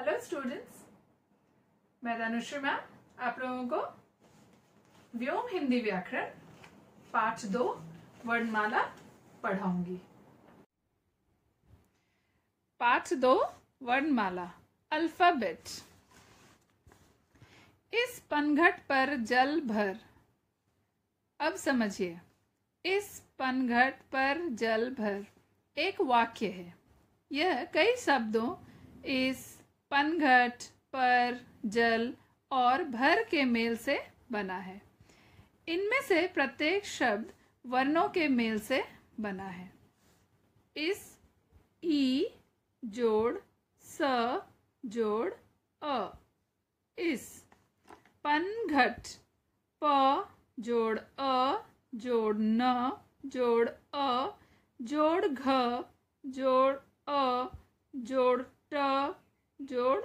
hello students मैं धनुषी ma'am आप लोगों को व्योम हिंदी व्याकरण पाठ दो वर्णमाला पढ़ाऊंगी पाठ दो वर्णमाला अल्फाबेट इस पनघट पर जल भर अब समझिए इस पनघट पर जल भर एक वाक्य है यह कई शब्दों इस पनघट पर जल और भर के मेल से बना है इनमें से प्रत्येक शब्द वर्णों के मेल से बना है इस ई जोड़ स जोड़ अ इस पनघट प जोड़ अ जोड़ न जोड़ अ जोड़ घ जोड़ अ जोड़ जोड़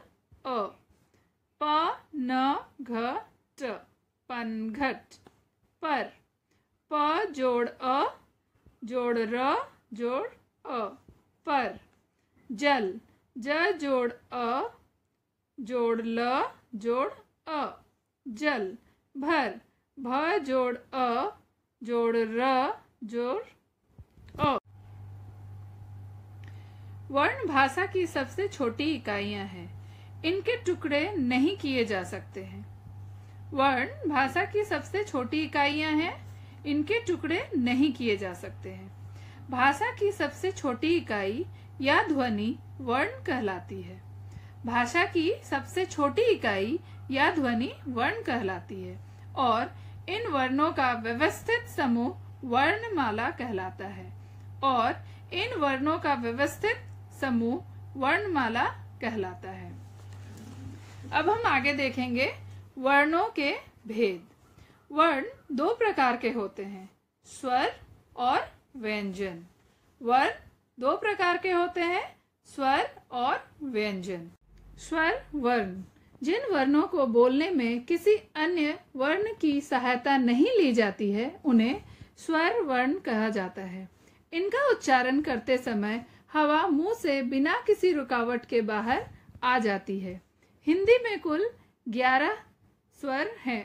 अ प न घ ट पनघट पर प जोड़ अ जोड़ र जोड़ अ पर जल ज जोड़ अ जोड़ ल जोड़ अ जल भर भ जोड़ अ जोड़ र जोड़ वर्ण भाषा की सबसे छोटी इकाइयां हैं इनके टुकड़े नहीं किए जा सकते हैं वर्ण भाषा की सबसे छोटी इकाइयां हैं इनके टुकड़े नहीं किए जा सकते हैं भाषा की सबसे छोटी इकाई या ध्वनि वर्ण कहलाती है भाषा की सबसे छोटी इकाई या ध्वनि वर्ण कहलाती है और इन वर्णों का व्यवस्थित समूह वर्णमाला कहलाता है और इन वर्णों का व्यवस्थित समूह वर्णमाला कहलाता है अब हम आगे देखेंगे वर्णों के भेद वर्ण दो प्रकार के होते हैं स्वर और व्यंजन वर्ण दो प्रकार के होते हैं स्वर और व्यंजन स्वर वर्ण जिन वर्णों को बोलने में किसी अन्य वर्ण की सहायता नहीं ली जाती है उन्हें स्वर वर्ण कहा जाता है इनका उच्चारण करते समय हवा मुंह से बिना किसी रुकावट के बाहर आ जाती है हिंदी में कुल ग्यारह स्वर हैं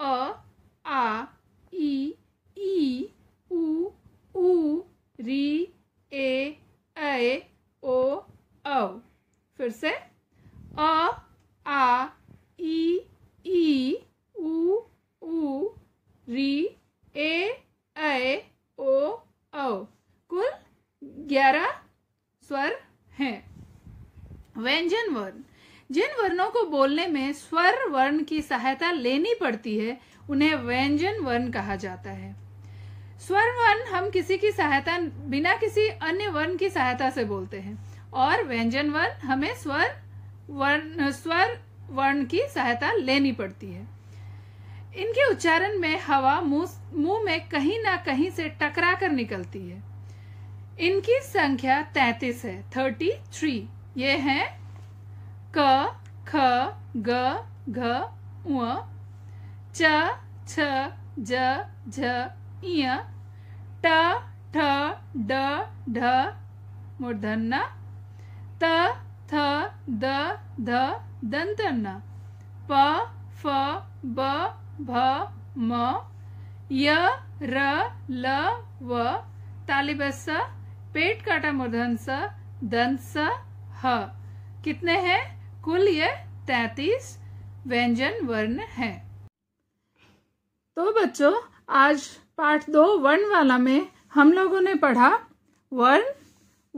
अ आ ई ई उ ऊ री है व्यंजन वर्ण जिन वर्णों को बोलने में स्वर वर्ण की सहायता लेनी पड़ती है उन्हें व्यंजन वर्ण कहा जाता है स्वर वर्ण हम किसी की सहायता बिना किसी अन्य वर्ण की सहायता से बोलते हैं और व्यंजन वर्ण हमें स्वर वर्ण स्वर वर्ण की सहायता लेनी पड़ती है इनके उच्चारण में हवा मुंह में कहीं ना कहीं से टकरा कर निकलती है इनकी संख्या तैतीस है थर्टी थ्री ये है क ख ग घ उ च छ ज झ ट ठ ड ढ त थ द ध प फ ब भ म य र ल व तालिबस्सा पेट काटा मूर्धन स दंत स ह कितने हैं कुल ये तैतीस व्यंजन वर्ण है तो बच्चों आज पाठ दो वर्ण वाला में हम लोगों ने पढ़ा वर्ण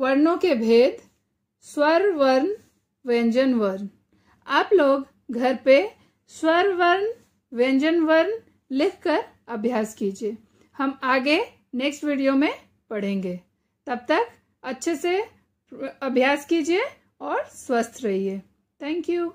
वर्णों के भेद स्वर वर्ण व्यंजन वर्ण आप लोग घर पे स्वर वर्ण व्यंजन वर्ण लिखकर अभ्यास कीजिए हम आगे नेक्स्ट वीडियो में पढ़ेंगे तब तक अच्छे से अभ्यास कीजिए और स्वस्थ रहिए थैंक यू